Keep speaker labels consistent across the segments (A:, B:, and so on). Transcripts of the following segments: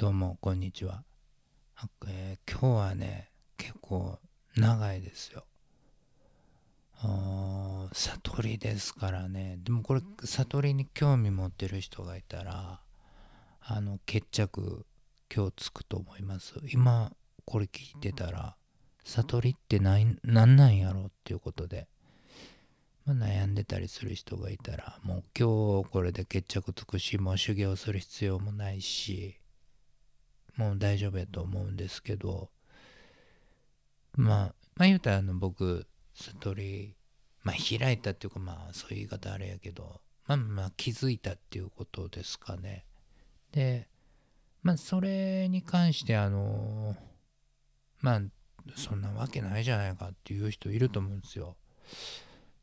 A: どうも、こんにちは。えー、今日はね、結構長いですよ。悟りですからね。でもこれ、悟りに興味持ってる人がいたら、あの、決着、今日つくと思います。今、これ聞いてたら、悟りって何なんやろうっていうことで、まあ、悩んでたりする人がいたら、もう今日これで決着つくし、もう修行する必要もないし、もう大丈夫やと思うんですけど、まあ、まあ言うたらあの僕、悟り、まあ開いたっていうかまあそういう言い方あれやけど、まあまあ気づいたっていうことですかね。で、まあそれに関してあの、まあそんなわけないじゃないかっていう人いると思うんですよ。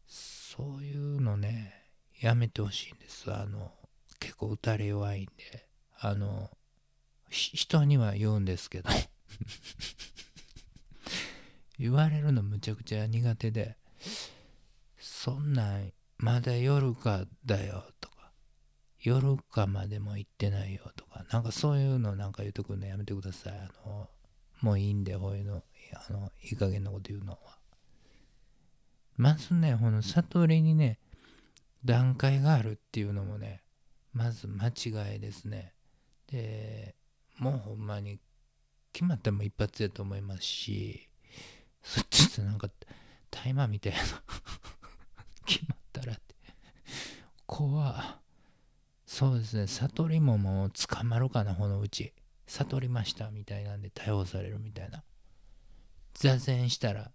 A: そういうのね、やめてほしいんです。あの、結構打たれ弱いんで、あの、人には言うんですけど 言われるのむちゃくちゃ苦手でそんなんまだ夜かだよとか夜かまでも行ってないよとかなんかそういうのなんか言うとくんのやめてくださいあのもういいんでこういうのあのいい加減なこと言うのはまずねこの悟りにね段階があるっていうのもねまず間違いですねでもうほんまに決まっても一発やと思いますしそっちってなんか大麻みたいな 決まったらって怖そうですね悟りももう捕まるかなこのうち悟りましたみたいなんで逮捕されるみたいな座禅したら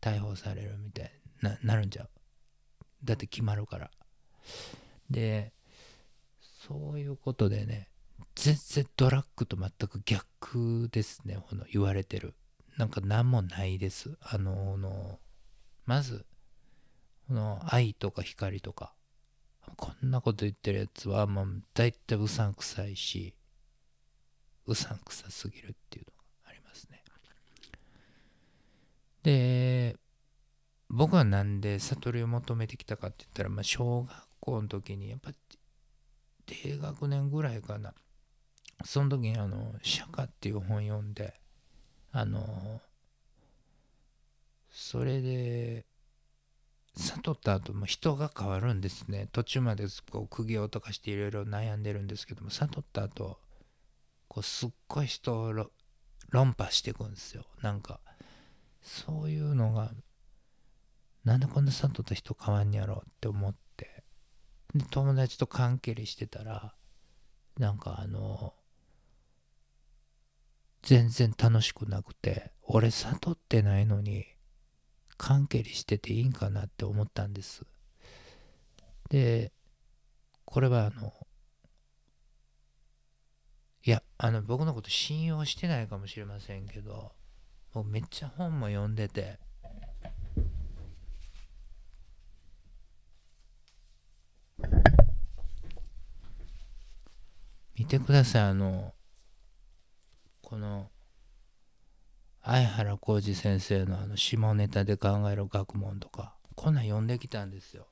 A: 逮捕されるみたいななるんちゃうだって決まるからでそういうことでね全然ドラッグと全く逆ですねこの言われてるなんか何もないですあののまずこの愛とか光とかこんなこと言ってるやつはもう大体うさんくさいしうさんくさすぎるっていうのがありますねで僕はなんで悟りを求めてきたかって言ったら、まあ、小学校の時にやっぱ低学年ぐらいかなその時にあの「釈迦」っていう本読んであのそれで悟った後も人が変わるんですね途中までこう苦行とかしていろいろ悩んでるんですけども悟った後こうすっごい人を論破していくんですよなんかそういうのがなんでこんな悟った人変わんやろって思ってで友達と関係してたらなんかあの全然楽しくなくて俺悟ってないのに関係してていいんかなって思ったんですでこれはあのいやあの僕のこと信用してないかもしれませんけどもうめっちゃ本も読んでて見てくださいあのこの相原浩二先生のあの下ネタで考える学問とかこんなん読んできたんですよ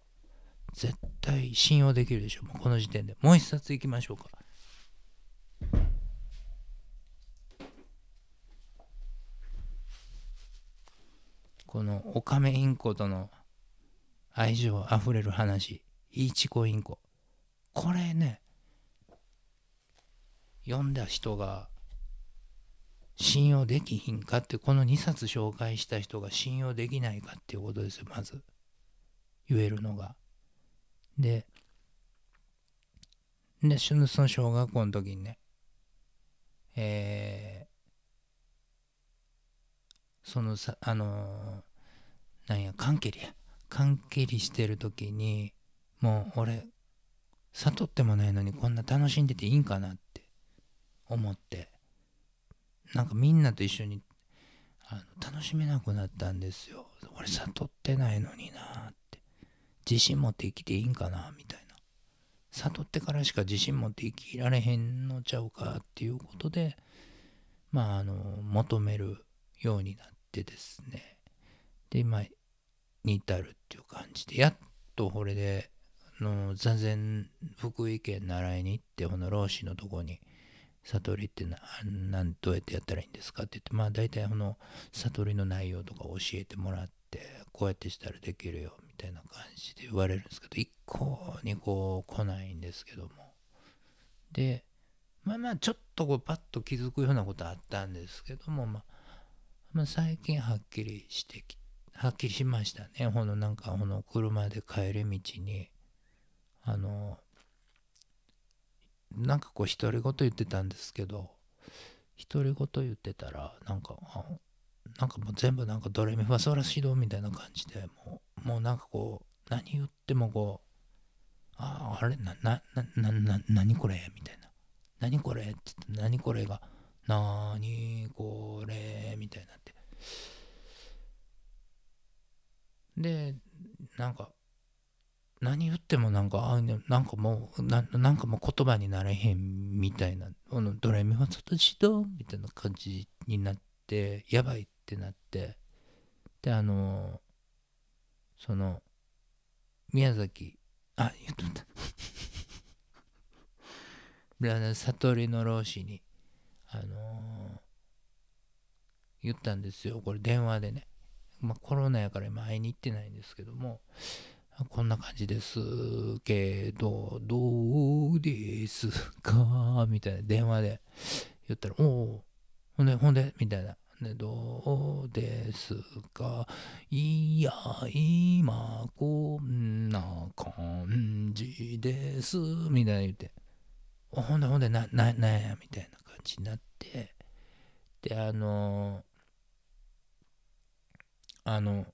A: 絶対信用できるでしょうこの時点でもう一冊いきましょうかこのオカメインコとの愛情あふれる話イチコインコこれね読んだ人が信用できひんかってこの2冊紹介した人が信用できないかっていうことですよまず言えるのが。ででその小学校の時にねえー、そのさあのー、なんや缶蹴りや缶蹴りしてる時にもう俺悟ってもないのにこんな楽しんでていいんかなって思ってなんかみんなと一緒にあの楽しめなくなったんですよ俺悟ってないのになって自信持って生きていいんかなみたいな悟ってからしか自信持って生きられへんのちゃうかっていうことでまああの求めるようになってですねで今に至るっていう感じでやっとこれでの座禅福井県習いに行ってこの老師のとこに悟りって何どうやってやったらいいんですかって言ってまあ大体この悟りの内容とか教えてもらってこうやってしたらできるよみたいな感じで言われるんですけど一向にこう来ないんですけどもでまあまあちょっとこうパッと気づくようなことあったんですけども、まあ、まあ最近はっきりしてきはっきりしましたねこのなんかこの車で帰り道にあのなんかこう独り言言ってたんですけど独り言言ってたらなんかなんかもう全部なんかドレミファソラシドみたいな感じでもうもうなんかこう何言ってもこうああれなななな何これみたいな何これって言って何これがなにこれみたいになってでなんか何言ってもなんか、あなんかもうな、なんかもう言葉になれへんみたいな、このドラミファっと自ドみたいな感じになって、やばいってなって、で、あのー、その、宮崎、あ、言っとった。悟 りの老師に、あのー、言ったんですよ、これ電話でね。まあコロナやから今会いに行ってないんですけども、こんな感じですけど、どうですかみたいな電話で言ったら、おお、ほんで、ほんで、みたいな。ね、どうですかいや、今、こんな感じです。みたいな言って、ほんで、ほんで、な、な、なんや、みたいな感じになって、で、あのー、あの、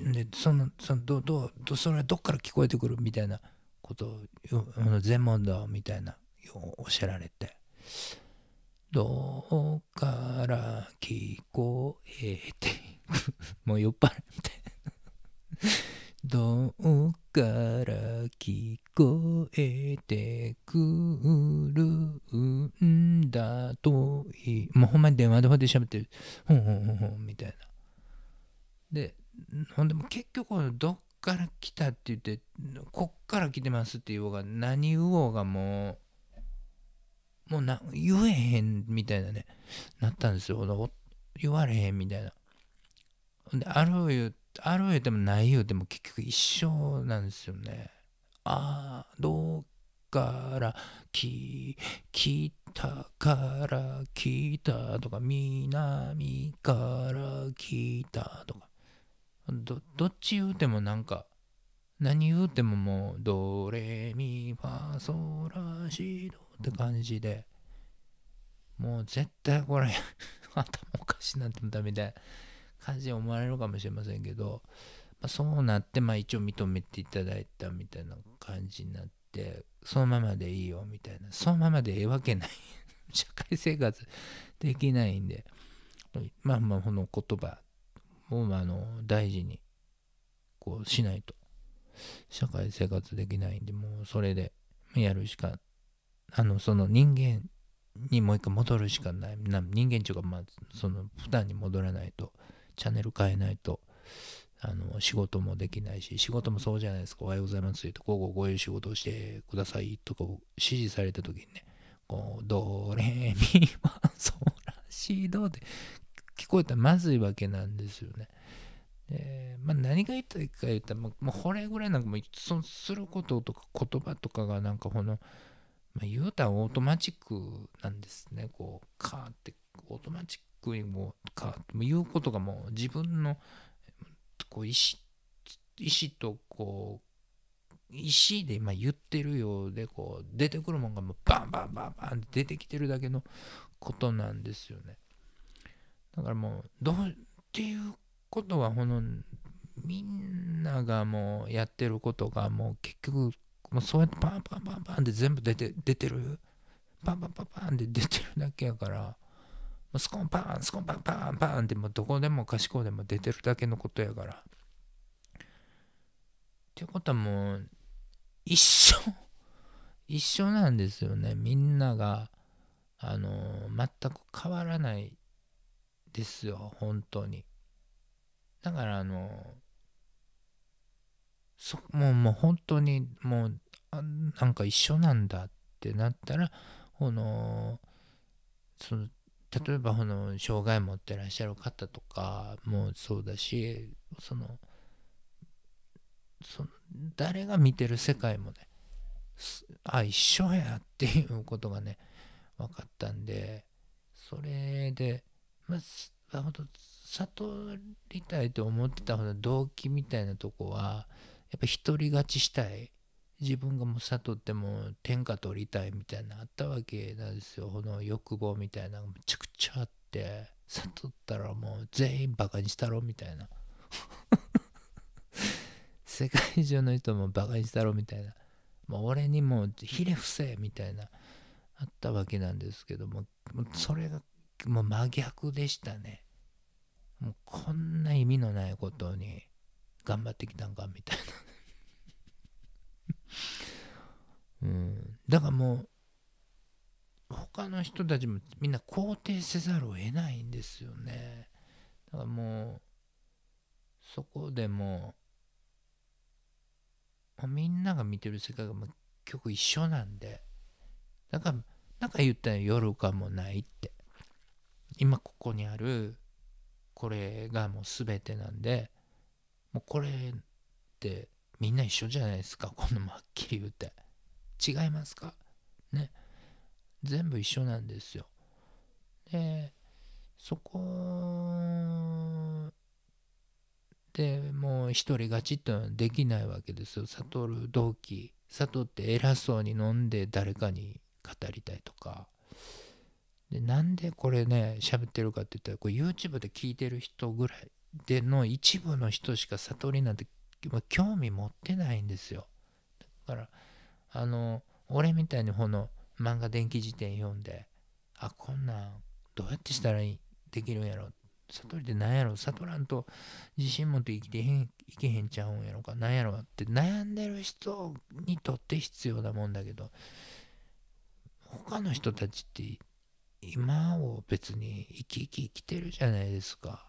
A: ね、そのそのどどどそれどっから聞こえてくるみたいなことを「全問だ」みたいなおっしゃられて「どっから聞こえてくる」もう酔っ払いみたいな「どっから聞こえてくるんだとい」もうほんまに電話でほんで喋ってる「ほんほんほんほん」みたいな。でほんでも結局どっから来たって言ってこっから来てますって言おうが何言おうがもうもうな言えへんみたいなねなったんですよ言われへんみたいなほんである言うある言うてもない言うても結局一緒なんですよねああどうからきたからたとか南からたとかどどっち言うてもなんか何言うてももうドレミファソラシドって感じでもう絶対これ 頭おかしになってもダメで感じに思われるかもしれませんけど、まあ、そうなってまあ一応認めていただいたみたいな感じになってそのままでいいよみたいなそのままでええわけない 社会生活できないんでまあまあこの言葉もうあの大事にこうしないと社会生活できないんでもうそれでやるしかあのその人間にもう一回戻るしかない人間っていうかまあその普段に戻らないとチャンネル変えないとあの仕事もできないし仕事もそうじゃないですかおはようございますって言う午後こういう仕事をしてくださいとか指示された時にねこうドレミファソラシドで聞こえたらまずいわけなんですよね。えー、まあ、何が言いたいか言ったら、まあ、もうこれぐらいなんかもうそすることとか言葉とかがなんかこの、まあ、言うたらオートマチックなんですねこうカーってオートマチックにもうカーって言うことがもう自分のこう意思意思とこう意思で今言ってるようでこう出てくるもんがもうバンバンバンバンって出てきてるだけのことなんですよね。だからもうどうっていうことはこのみんながもうやってることがもう結局もうそうやってパンパンパンパンって全部出て出てるパンパンパンパンって出てるだけやからもうスコンパンスコンパンパンパンってもうどこでもかしこでも出てるだけのことやから。っていうことはもう一緒一緒なんですよねみんながあの全く変わらないですよ本当にだからあのそもうもう本当にもうあなんか一緒なんだってなったらこのその例えばこの障害持ってらっしゃる方とかもそうだしそのその誰が見てる世界もねあ一緒やっていうことがね分かったんでそれでまあ、本当悟りたいと思ってたほど動機みたいなとこはやっぱ独り勝ちしたい自分がもう悟っても天下取りたいみたいなあったわけなんですよこの欲望みたいなのがめちゃくちゃあって悟ったらもう全員バカにしたろみたいな 世界中の人もバカにしたろみたいなもう俺にもひれ伏せみたいなあったわけなんですけどもそれがもう真逆でしたねもうこんな意味のないことに頑張ってきたんかみたいな うんだからもう他の人たちもみんな肯定せざるを得ないんですよねだからもうそこでもうみんなが見てる世界が結局一緒なんでだからなんか言ったら夜かもないって今ここにあるこれがもう全てなんでもうこれってみんな一緒じゃないですかこのはっきり言って違いますかね全部一緒なんですよでそこでもう一人勝ちってのはできないわけですよ悟る同期悟って偉そうに飲んで誰かに語りたいとかでなんでこれね喋ってるかって言ったらこれ YouTube で聞いてる人ぐらいでの一部の人しか悟りなんて興味持ってないんですよだからあの俺みたいにこの漫画電気辞典読んであこんなんどうやってしたらいいできるんやろ悟りって何やろ悟らんと自信持って生きてへんけへんちゃうんやろか何やろって悩んでる人にとって必要なもんだけど他の人たちって今を別に生き生き生きてるじゃないですか。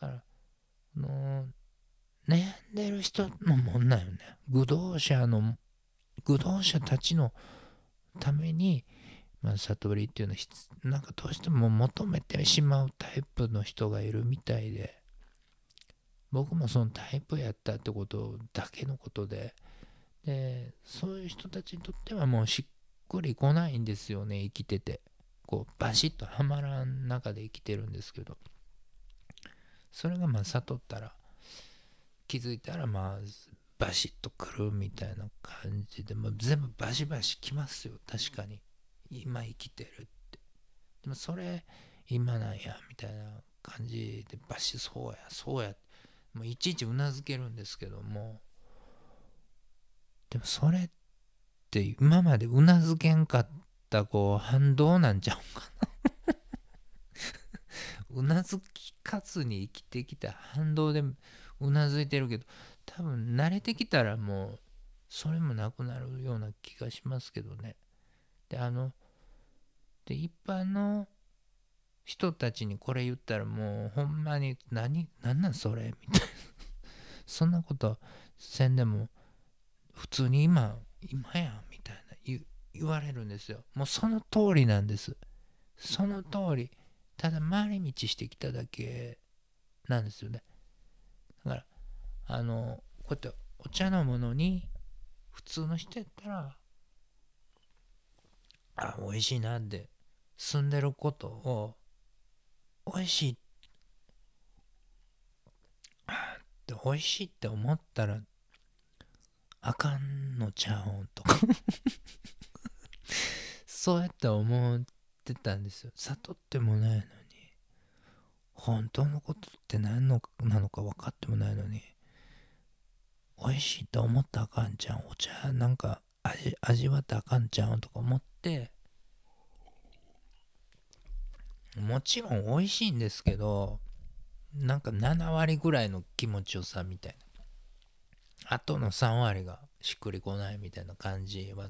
A: だから、あのー、悩んでる人のもんなよね。愚道者の、愚道者たちのために、まあ、悟りっていうのは、なんかどうしても求めてしまうタイプの人がいるみたいで、僕もそのタイプやったってことだけのことで、で、そういう人たちにとってはもうしっくりこないんですよね、生きてて。こうバシッとはまらん中で生きてるんですけどそれがまあ悟ったら気づいたらまあバシッとくるみたいな感じでもう全部バシバシきますよ確かに今生きてるってでもそれ今なんやみたいな感じでバシそうやそうやもういちいちうなずけるんですけどもでもそれって今までうなずけんかっしたこう反動なんちゃうかな うなずきかつに生きてきた反動でうなずいてるけど多分慣れてきたらもうそれもなくなるような気がしますけどね。であので一般の人たちにこれ言ったらもうほんまに何何なんそれみたいなそんなことせんでも普通に今今やんみ言われるんですよもうその通りなんですその通りただ回り道してきただけなんですよねだからあのこうやってお茶のものに普通の人やったらあ美味しいなって住んでることを美味しいって美味しいって思ったらあかんのちゃうんとか そうやって思ってたんですよ悟ってもないのに本当のことって何のなのか分かってもないのに美味しいと思ったあかんちゃんお茶なんか味味わったあかんちゃんとか思ってもちろん美味しいんですけどなんか7割ぐらいの気持ちよさみたいなあとの3割がしっくりこないみたいな感じは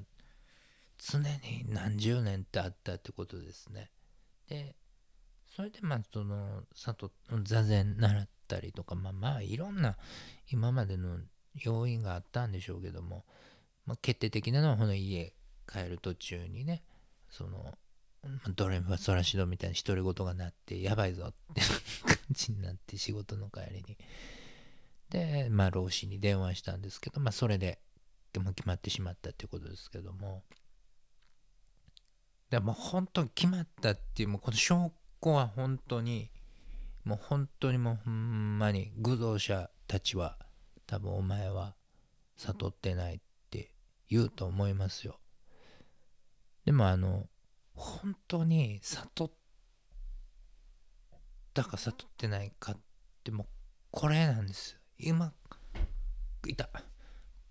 A: 常に何十年ってあったってことですね。でそれでまあその藤座禅習ったりとかまあまあいろんな今までの要因があったんでしょうけども、まあ、決定的なのはこの家帰る途中にねそのドレミファソラシドみたいな独り言がなってやばいぞって感じになって仕事の帰りに。でまあ老子に電話したんですけどまあそれで決まってしまったっていうことですけども。でもう本当に決まったっていうもうこの証拠は本当にもう本当にもうほんまに愚道者たちは多分お前は悟ってないって言うと思いますよ。でもあの本当に悟ったか悟ってないかってもうこれなんです今いた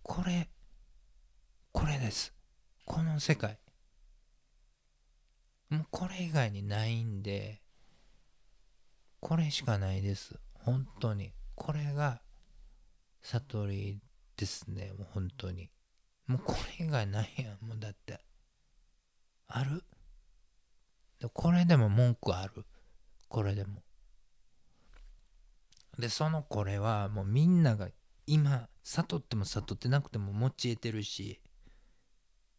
A: これこれですこの世界もうこれ以外にないんで、これしかないです。本当に。これが悟りですね。もう本当に。もうこれ以外ないやん。もうだって。あるこれでも文句ある。これでも。で、そのこれはもうみんなが今、悟っても悟ってなくても持ち得てるし、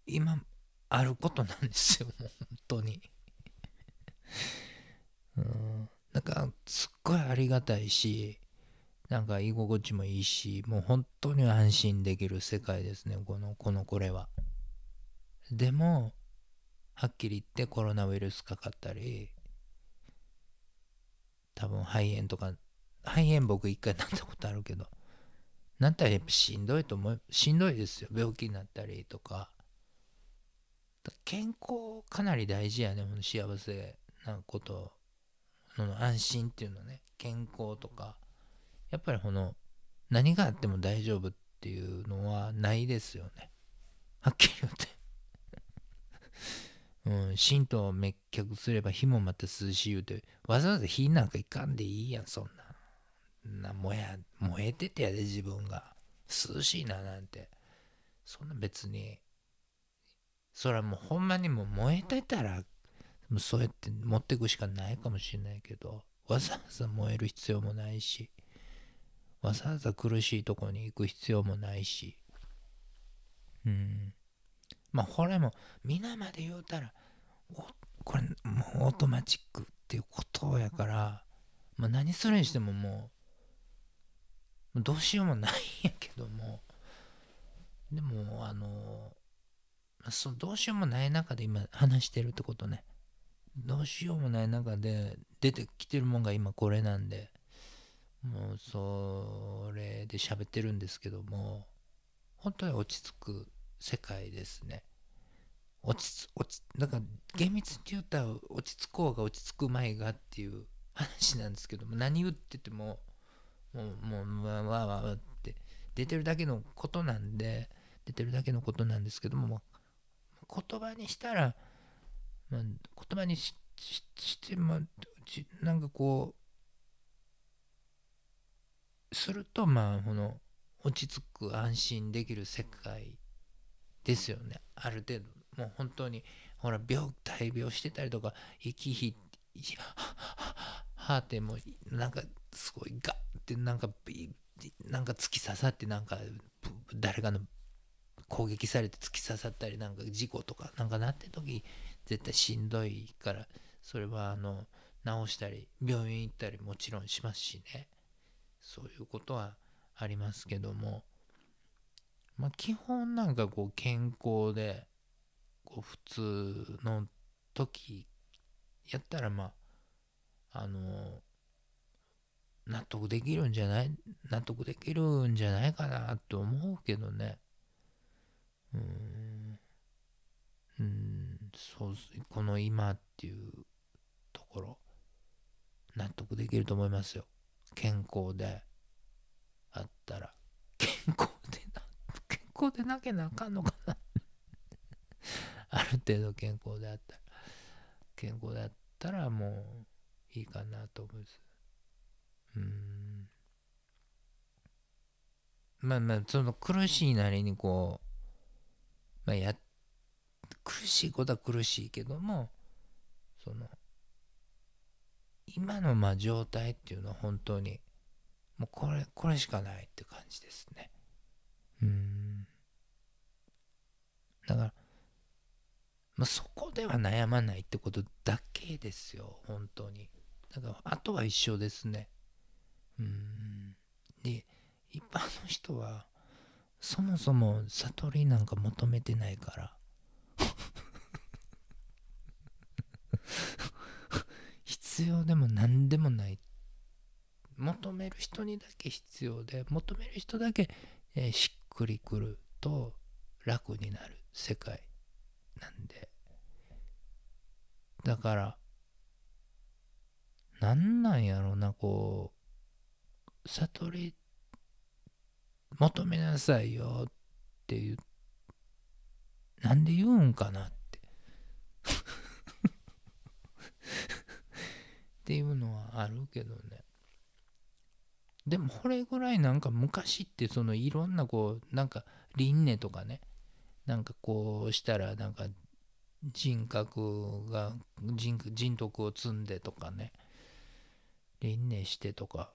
A: 今あることなんですよ、もう本当に。うん、なんか、すっごいありがたいし、なんか居心地もいいし、もう本当に安心できる世界ですね、この、このこれは。でも、はっきり言ってコロナウイルスかかったり、多分肺炎とか、肺炎僕一回なったことあるけど、なったらやっぱしんどいと思う、しんどいですよ。病気になったりとか、健康かなり大事やねほん幸せなことの安心っていうのね健康とかやっぱりこの何があっても大丈夫っていうのはないですよねはっきり言って うん信徒を滅却すれば火もまた涼しい言うてわざわざ火なんかいかんでいいやんそんなな燃や燃えててやで自分が涼しいななんてそんな別にそれはもうほんまにもう燃えてたらもうそうやって持ってくしかないかもしれないけどわざわざ燃える必要もないしわざわざ苦しいとこに行く必要もないしうんまあこれも皆まで言うたらこれもうオートマチックっていうことやから、まあ、何それにしてももうどうしようもないんやけどもでもあのあ、そどうしようもない中で今話してるってことねどうしようもない中で出てきてるもんが今これなんでもうそれで喋ってるんですけども本当に落ち着く世界ですね落ち着落ちだから厳密って言うたら落ち着こうが落ち着く前がっていう話なんですけども何言っててももうもうわわわわって出てるだけのことなんで出てるだけのことなんですけども言葉にしたら、まあ、言葉にししても、まあ、なんかこうするとまあこの落ち着く安心できる世界ですよねある程度もう本当にほら病大病してたりとか息ひはははってもうなんかすごいガッてなんかなんか突き刺さってなんか誰かの攻撃されて突き刺さったりなんか事故とかなんかなって時絶対しんどいからそれはあの治したり病院行ったりもちろんしますしねそういうことはありますけどもまあ基本なんかこう健康でこう普通の時やったらまああの納得できるんじゃない納得できるんじゃないかなと思うけどねうん、うん、そうこの今っていうところ納得できると思いますよ健康であったら健康でな健康でなきゃなあかんのかなある程度健康であったら健康だったらもういいかなと思いますうんまあまあその苦しいなりにこう、まあ、や苦しいことは苦しいけどもその今のまあ状態っていうのは本当にもうこれこれしかないって感じですねうんだから、まあ、そこでは悩まないってことだけですよ本当にだからあとは一緒ですねうんで一般の人はそもそも悟りなんか求めてないから 必要でも何でもない求める人にだけ必要で求める人だけ、えー、しっくりくると楽になる世界なんでだから何なんやろうなこう悟り求めなさいよって言うなんで言うんかなって っていうのはあるけどねでもこれぐらいなんか昔ってそのいろんなこうなんか輪廻とかねなんかこうしたらなんか人格が人人徳を積んでとかね輪廻してとか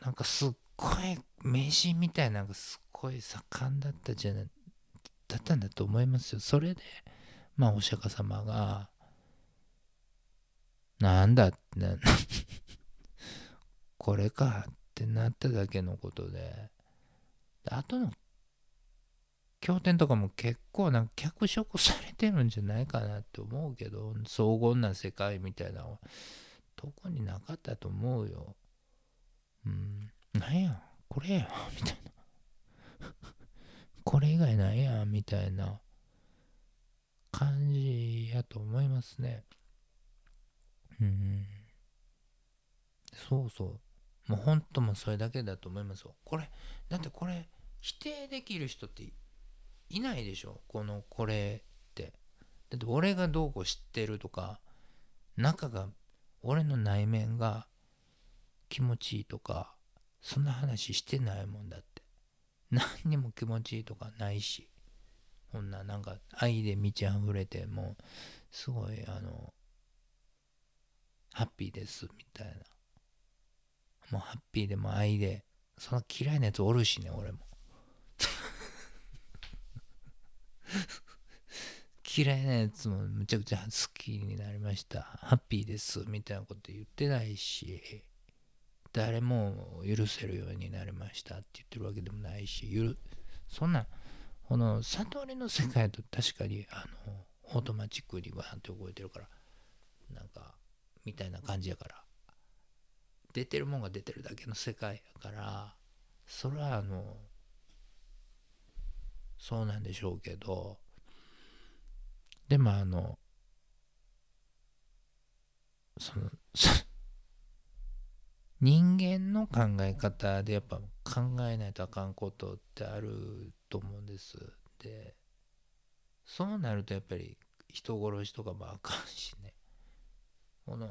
A: なんかすっごい迷信みたいなのがすごい盛んだったじゃないだったんだと思いますよそれでまあお釈迦様がなんだって これかってなっただけのことであとの経典とかも結構なんか脚色されてるんじゃないかなって思うけど荘厳な世界みたいなのは特になかったと思うよ。うんなんや、これや、みたいな。これ以外ないや、みたいな感じやと思いますね。うん。そうそう。もう本当もそれだけだと思いますよ。これ、だってこれ、否定できる人っていないでしょこのこれって。だって俺がどうこう知ってるとか、中が、俺の内面が気持ちいいとか、そんな話してないもんだって。何にも気持ちいいとかないし。こんななんか愛で満ち溢れてもうすごいあのハッピーですみたいなもうハッピーでも愛でその嫌いなやつおるしね俺も嫌いなやつもむちゃくちゃ好きになりましたハッピーですみたいなこと言ってないし誰も許せるようになりましたって言ってるわけでもないしゆるそんなこの悟りの世界と確かにあのオートマチックにわーって動いてるからなんかみたいな感じやから出てるもんが出てるだけの世界やからそれはあのそうなんでしょうけどでもあのその人間の考え方でやっぱ考えないとあかんことってあると思うんです。でそうなるとやっぱり人殺しとかもあかんしねこの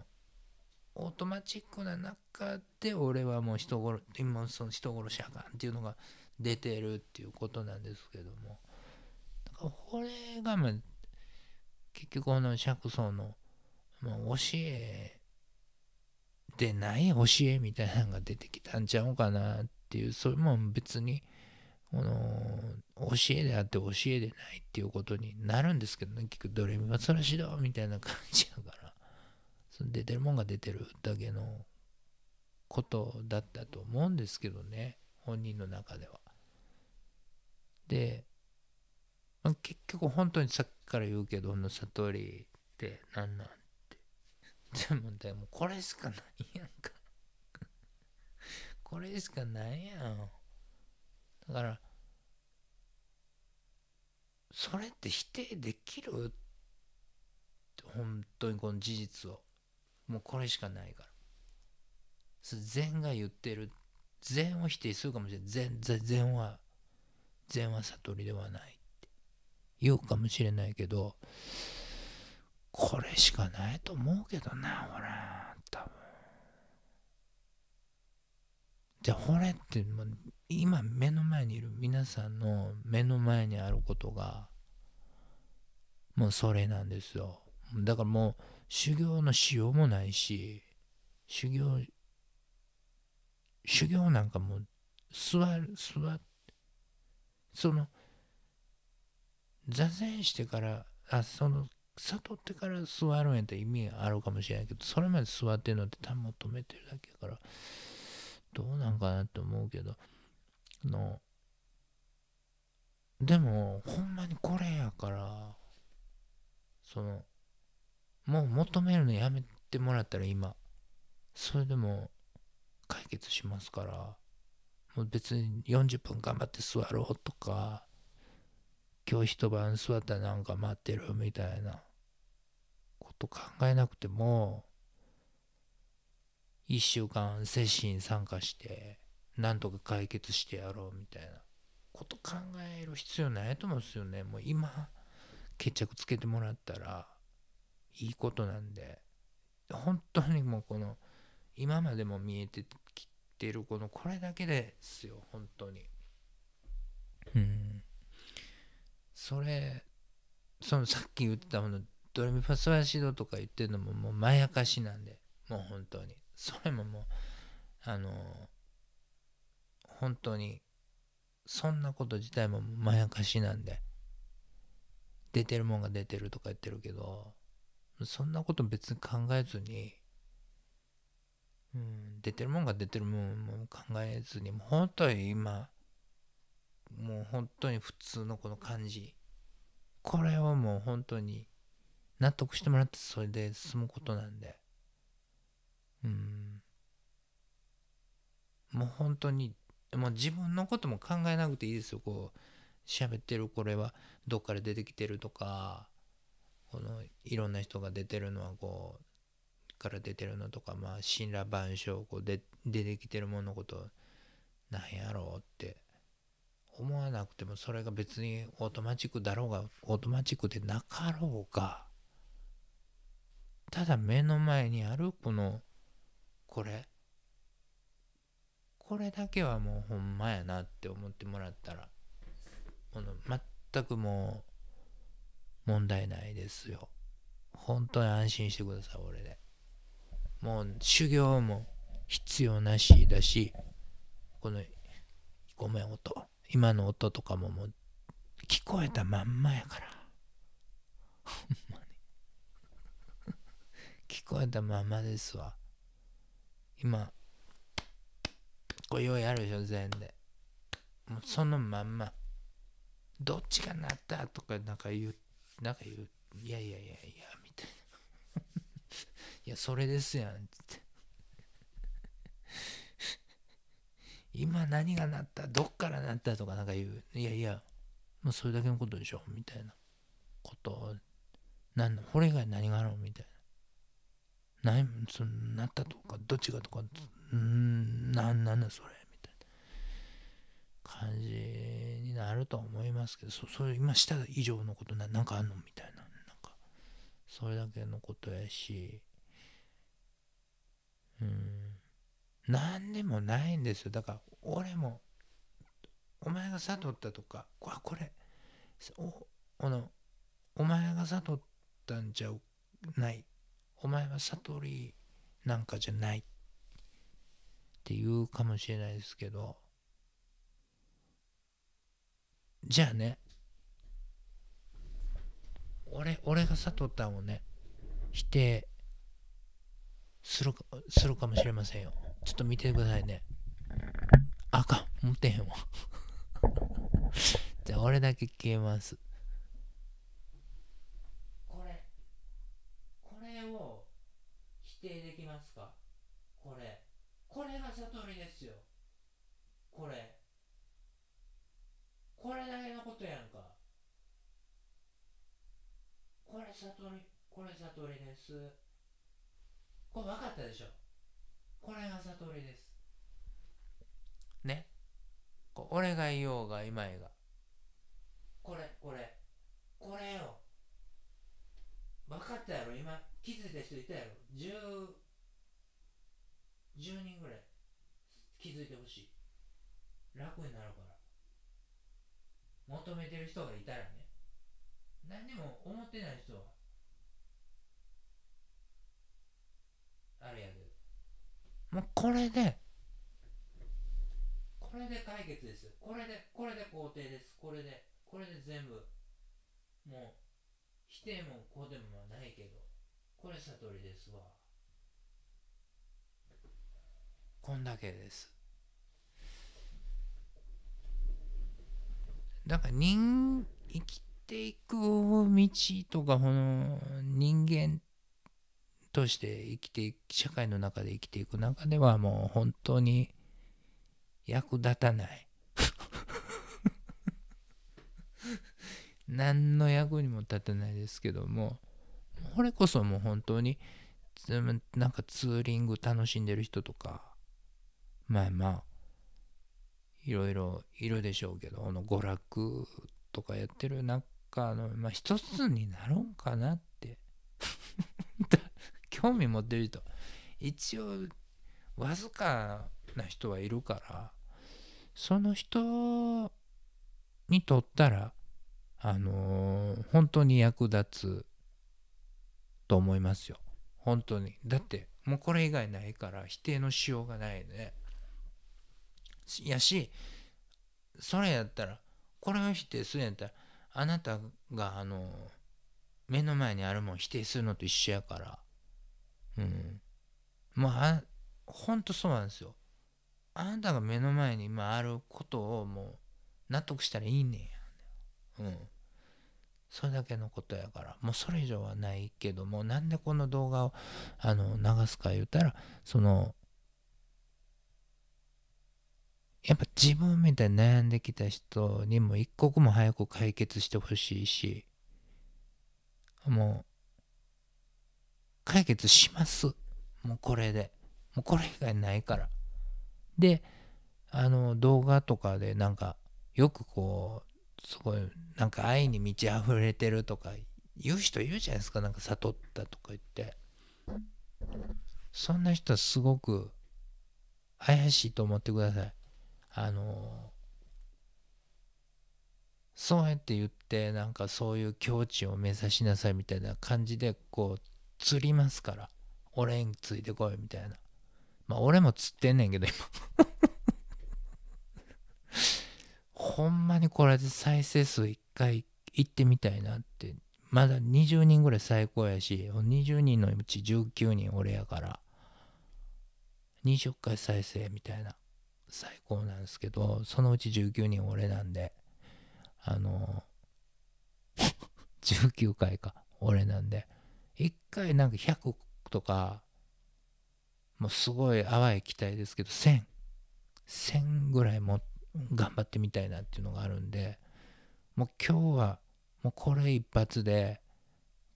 A: オートマチックな中で俺はもう人殺今その人殺しあかんっていうのが出てるっていうことなんですけどもだからこれがまあ結局この釈尊の、まあ、教えってない教えみたいなのが出てきたんちゃうかなっていうそれも別にこの教えであって教えでないっていうことになるんですけどね聞くドレミファソラシドみたいな感じやからその出てるもんが出てるだけのことだったと思うんですけどね本人の中では。で、ま結局本当にさっきから言うけどの悟りって何なんでもでもこれしかないやんか これしかないやんだからそれって否定できる本当にこの事実をもうこれしかないから善が言ってる善を否定するかもしれない善善は善は悟りではないって言うかもしれないけどこれしかないと思うけどな俺多分でれってもう今目の前にいる皆さんの目の前にあることがもうそれなんですよだからもう修行のしようもないし修行修行なんかもう座る座ってその座禅してからあその悟ってから座るんやったら意味あるかもしれないけどそれまで座ってるのって多分止めてるだけやからどうなんかなって思うけどのでもほんまにこれやからそのもう求めるのやめてもらったら今それでも解決しますからもう別に40分頑張って座ろうとか今日一晩座ったらなんか待ってるみたいなと考えなくても1週間接心参加してなんとか解決してやろうみたいなこと考える必要ないと思うんですよねもう今決着つけてもらったらいいことなんで本当にもうこの今までも見えてきてるこのこれだけですよ本当にうんそれそのさっき言ってたものドレミファソラシドとか言ってるのももうまやかしなんでもう本当にそれももうあの本当にそんなこと自体もまやかしなんで出てるもんが出てるとか言ってるけどそんなこと別に考えずに、うん、出てるもんが出てるもんも考えずにもう本当に今もう本当に普通のこの感じこれはもう本当に納得してもらってそれで済むことなんでうんもう本当にもう自分のことも考えなくていいですよこう喋ってるこれはどっから出てきてるとかこのいろんな人が出てるのはこうから出てるのとかまあ神羅万象こうで出てきてるもののことなんやろうって思わなくてもそれが別にオートマチックだろうがオートマチックでなかろうがただ目の前にあるこのこれこれだけはもうほんまやなって思ってもらったらこの全くもう問題ないですよ本当に安心してください俺でもう修行も必要なしだしこのごめん音今の音とかももう聞こえたまんまやからこえたままですわ。今、こう用意あるでしょ、全で。もうそのまんま。どっちがなったとか、なんか言う、なんか言う、いやいやいやいや、みたいな。いや、それですやん、つって。今何がなったどっからなったとかなんか言う。いやいや、もうそれだけのことでしょみたいなことなんこれ以外何があるのみたいな。なそなったとかどっちがとかうんなんなんだそれみたいな感じになると思いますけどそそれ今した以上のことななんかあんのみたいななんかそれだけのことやしうん何でもないんですよだから俺もお前が悟ったとかわこれおおのお前が悟ったんちゃうないお前は悟りなんかじゃないって言うかもしれないですけどじゃあね俺俺が悟ったんをね否定するかするかもしれませんよちょっと見てくださいねあかん持ってへんわ じゃあ俺だけ消えますこれこれだけのことやんかこれ悟りこれ悟りですこれ分かったでしょこれが悟りですね俺がいようがいまいがこれこれこれよ分かったやろ今気づいた人いたやろ10 10人ぐらい気づいてほしい楽になるから求めてる人がいたらね何にも思ってない人はあれやけどもうこれでこれで解決ですこれでこれで肯定ですこれでこれで全部もう否定も肯定もないけどこれ悟りですわこんだけですだから人生きていく道とかこの人間として生きていく社会の中で生きていく中ではもう本当に役立たない 何の役にも立たないですけどもこれこそもう本当になんかツーリング楽しんでる人とかまあまあいろいろいるでしょうけどこの娯楽とかやってる中の、まあ、一つになろうかなって 興味持ってる人一応わずかな人はいるからその人にとったらあのー、本当に役立つと思いますよ本当にだってもうこれ以外ないから否定のしようがないねやしそれやったらこれを否定するんやったらあなたがあの目の前にあるもん否定するのと一緒やからうんまあほんとそうなんですよあなたが目の前に今あることをもう納得したらいいねんやうんそれだけのことやからもうそれ以上はないけどもなんでこの動画をあの流すか言うたらそのやっぱ自分みたいに悩んできた人にも一刻も早く解決してほしいし、もう、解決します。もうこれで。もうこれ以外ないから。で、あの、動画とかでなんか、よくこう、すごい、なんか愛に満ち溢れてるとか言う人いるじゃないですか。なんか悟ったとか言って。そんな人はすごく怪しいと思ってください。あのそうやって言ってなんかそういう境地を目指しなさいみたいな感じでこう釣りますから俺についてこいみたいなまあ俺も釣ってんねんけど今 ほんまにこれで再生数1回行ってみたいなってまだ20人ぐらい最高やし20人のうち19人俺やから20回再生みたいな最高なんですけどそのうち19人俺なんであの19 回か俺なんで1回なんか100とかもうすごい淡い期待ですけど1000 1000ぐらいも頑張ってみたいなっていうのがあるんでもう今日はもうこれ一発で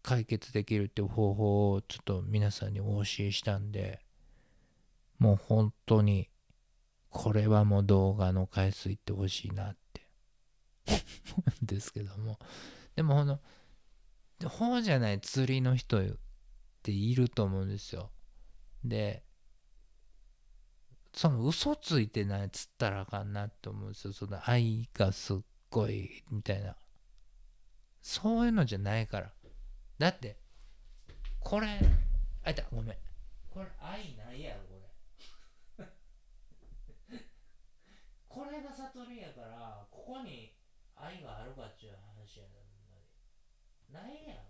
A: 解決できるっていう方法をちょっと皆さんにお教えしたんでもう本当にこれはもう動画の回数いってほしいなって ですけどもでもこのほうじゃない釣りの人っていると思うんですよでその嘘ついてない釣ったらあかんなって思うんですよその愛がすっごいみたいなそういうのじゃないからだってこれあいたごめんこれ愛ないやろこれが悟りやからここに愛があるかっちゅう話やなないやろ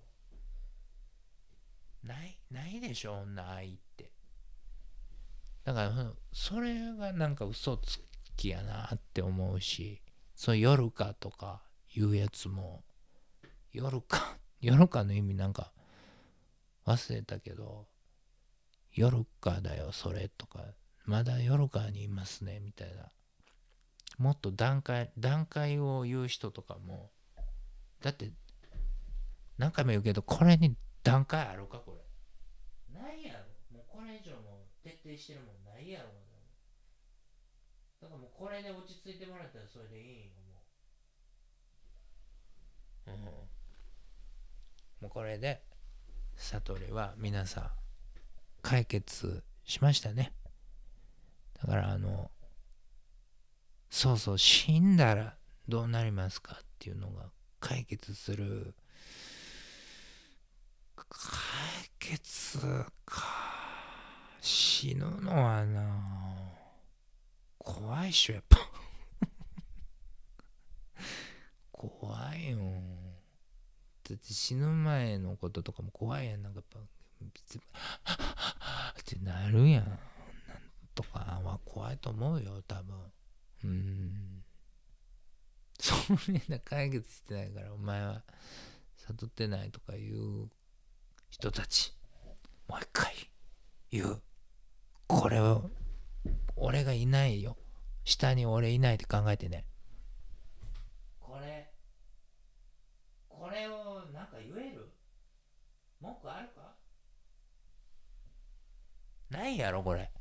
A: ないないでしょ女愛ってだからそれがなんか嘘つきやなって思うしそう、夜かとかいうやつも夜か 夜かの意味なんか忘れたけど夜かだよそれとかまだ夜かにいますねみたいなもっと段階段階を言う人とかもだって何回も言うけどこれに段階あるかこれないやろもうこれ以上もう徹底してるもんないやろだからもうこれで落ち着いてもらったらそれでいいよもううんもうこれで悟りは皆さん解決しましたねだからあのそうそう死んだらどうなりますかっていうのが解決する解決か死ぬのはな怖いっしょやっぱ 怖いよだって死ぬ前のこととかも怖いやんなんかやっぱ ってなるやんなんとかは怖いと思うよ多分うん。そんな解決してないからお前は悟ってないとかいう人たちもう一回言うこれを俺がいないよ下に俺いないって考えてねこれこれをなんか言える文句あるかないやろこれ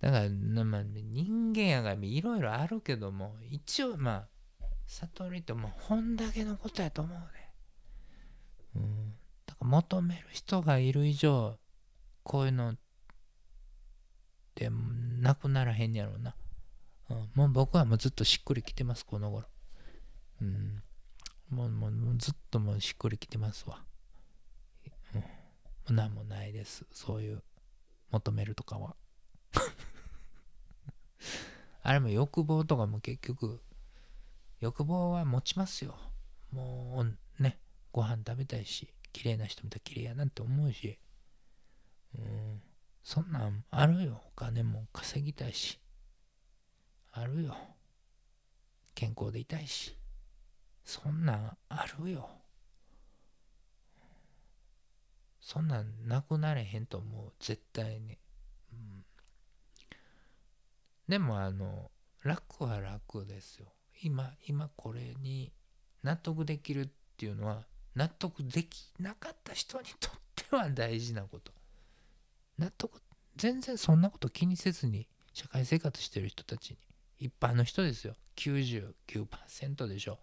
A: だから、まあ、人間やがいろいろあるけども一応まあ悟りってもうほんだけのことやと思うね。うん、だから求める人がいる以上こういうのってなくならへんやろうな。うん、もう僕はもうずっとしっくりきてますこの頃。うん、もうもうずっともうしっくりきてますわ。うん、もう何もないですそういう求めるとかは。あれも欲望とかも結局、欲望は持ちますよ。もうね、ご飯食べたいし、綺麗な人見たら綺麗やなって思うし、うん、そんなんあるよ。お金も稼ぎたいし、あるよ。健康でいたいし、そんなんあるよ。そんなんなくなれへんと思う、絶対に。でもあの楽は楽ですよ今今これに納得できるっていうのは納得できなかった人にとっては大事なこと納得全然そんなこと気にせずに社会生活してる人たちに一般の人ですよ99%でしょ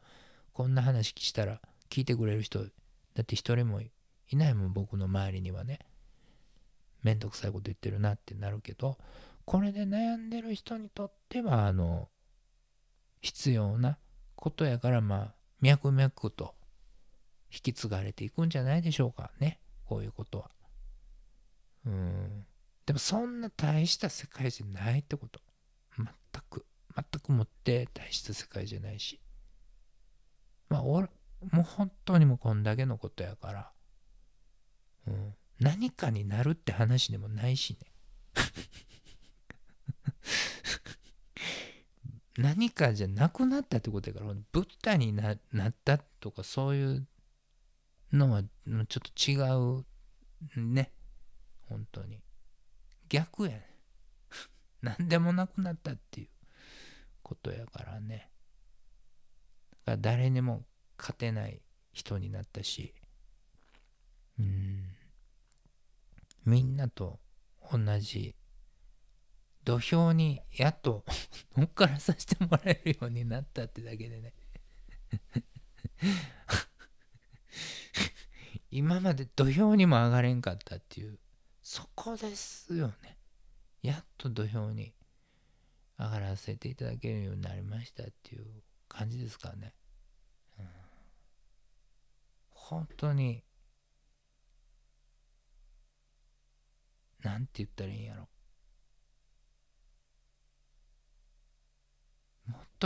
A: こんな話したら聞いてくれる人だって一人もいないもん僕の周りにはねめんどくさいこと言ってるなってなるけどこれで悩んでる人にとってはあの必要なことやからまあ脈々と引き継がれていくんじゃないでしょうかねこういうことはうんでもそんな大した世界じゃないってこと全く全くもって大した世界じゃないしまあ俺もう本当にもうこんだけのことやから、うん、何かになるって話でもないしね何かじゃなくなったってことやからブッダになったとかそういうのはちょっと違うね本当に逆やね 何でもなくなったっていうことやからねら誰にも勝てない人になったしうんみんなと同じ土俵にやっと乗っからさせてもらえるようになったってだけでね 今まで土俵にも上がれんかったっていうそこですよねやっと土俵に上がらせていただけるようになりましたっていう感じですかね、うん、本当に何て言ったらいいんやろ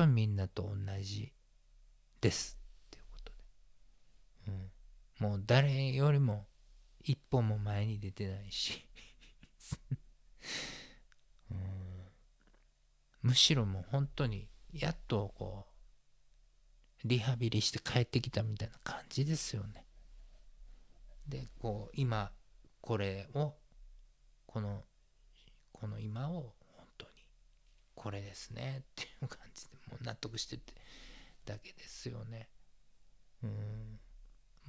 A: とみんなと同じですっていうことで、うん、もう誰よりも一歩も前に出てないし うん、むしろもう本当にやっとこうリハビリして帰ってきたみたいな感じですよねでこう今これをこのこの今を本当にこれですねっていう感じでもう納得してってだけですよねうんも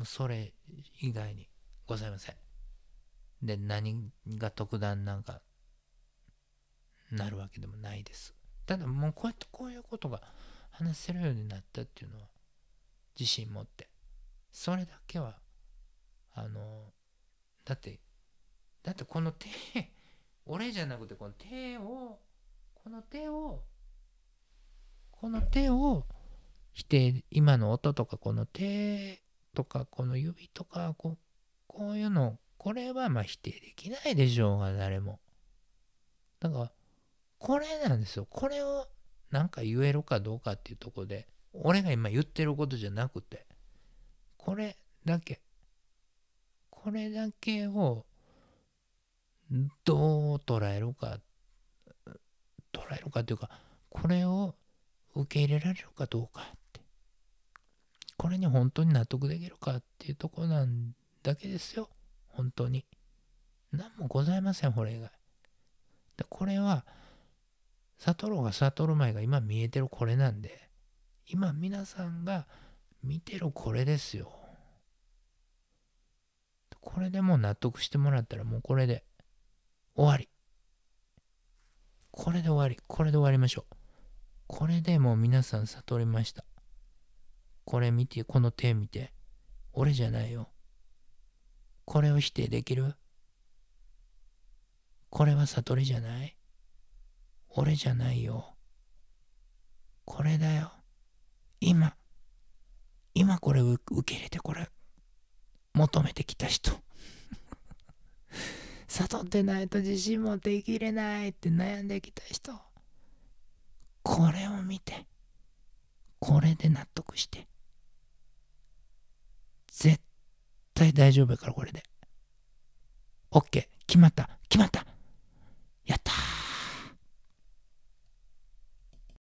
A: うそれ以外にございませんで何が特段なんかなるわけでもないですただもうこうやってこういうことが話せるようになったっていうのは自信持ってそれだけはあのだってだってこの手俺じゃなくてこの手をこの手をこの手を否定今の音とかこの手とかこの指とかこうこういうのこれはまあ否定できないでしょうが誰もだからこれなんですよこれを何か言えるかどうかっていうとこで俺が今言ってることじゃなくてこれだけこれだけをどう捉えるか捉えるかというかこれを受け入れられるかどうかってこれに本当に納得できるかっていうとこなんだけですよ本当に何もございませんこれ以外でこれは悟ろうが悟る前が今見えてるこれなんで今皆さんが見てるこれですよこれでもう納得してもらったらもうこれで終わりこれで終わりこれで終わりましょうこれでもう皆さん悟りました。これ見て、この手見て。俺じゃないよ。これを否定できるこれは悟りじゃない俺じゃないよ。これだよ。今。今これ受け入れてこれ。求めてきた人。悟ってないと自信持って生きれないって悩んできた人。これを見てこれで納得して絶対大丈夫やからこれで OK 決まった決まったやったー